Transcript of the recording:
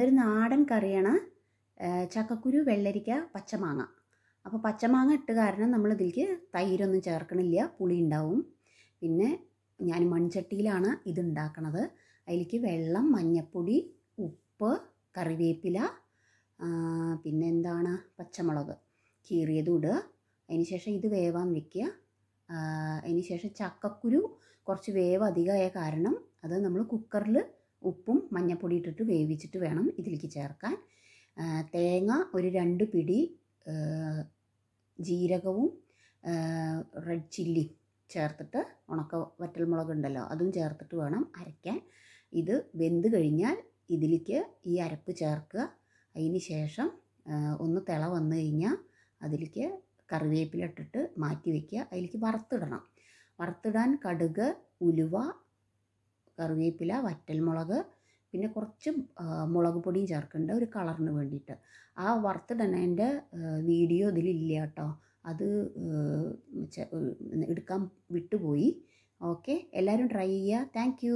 ഇന്നൊരു നാടൻ കറിയാണ് ചക്കക്കുരു വെള്ളരിക്ക പച്ചമാങ്ങ അപ്പോൾ പച്ചമാങ്ങ ഇട്ട് കാരണം നമ്മൾ ഇതിലേക്ക് തൈരൊന്നും ചേർക്കണില്ല പുളി ഉണ്ടാവും പിന്നെ ഞാൻ മൺചട്ടിയിലാണ് ഇത് ഉണ്ടാക്കണത് അതിലേക്ക് വെള്ളം മഞ്ഞപ്പൊടി ഉപ്പ് കറിവേപ്പില പിന്നെ എന്താണ് പച്ചമുളക് കീറിയതും ഇടുക അതിന് ശേഷം ഇത് വേവാൻ വെക്കുക അതിന് ശേഷം ചക്കക്കുരു കുറച്ച് വേവ് അധികമായ കാരണം അത് നമ്മൾ കുക്കറിൽ ഉപ്പും മഞ്ഞൾപ്പൊടി ഇട്ടിട്ട് വേവിച്ചിട്ട് വേണം ഇതിലേക്ക് ചേർക്കാൻ തേങ്ങ ഒരു രണ്ട് പിടി ജീരകവും റെഡ് ചില്ലി ചേർത്തിട്ട് ഉണക്ക വറ്റൽമുളക് ഉണ്ടല്ലോ അതും ചേർത്തിട്ട് വേണം അരയ്ക്കാൻ ഇത് വെന്ത് കഴിഞ്ഞാൽ ഇതിലേക്ക് ഈ അരപ്പ് ചേർക്കുക അതിന് ശേഷം ഒന്ന് തിള വന്നു കഴിഞ്ഞാൽ അതിലേക്ക് കറിവേപ്പിലിട്ടിട്ട് മാറ്റി വയ്ക്കുക അതിലേക്ക് വറുത്തിടണം വറുത്തിടാൻ കടുക് ഉലുവ കറിവേപ്പില വറ്റൽമുളക് പിന്നെ കുറച്ച് മുളക് പൊടിയും ചേർക്കുന്നുണ്ട് ഒരു കളറിന് വേണ്ടിയിട്ട് ആ വറുത്തിടണേൻ്റെ വീഡിയോ ഇതിലില്ല കേട്ടോ അത് എടുക്കാൻ വിട്ടുപോയി ഓക്കെ എല്ലാവരും ട്രൈ ചെയ്യുക താങ്ക്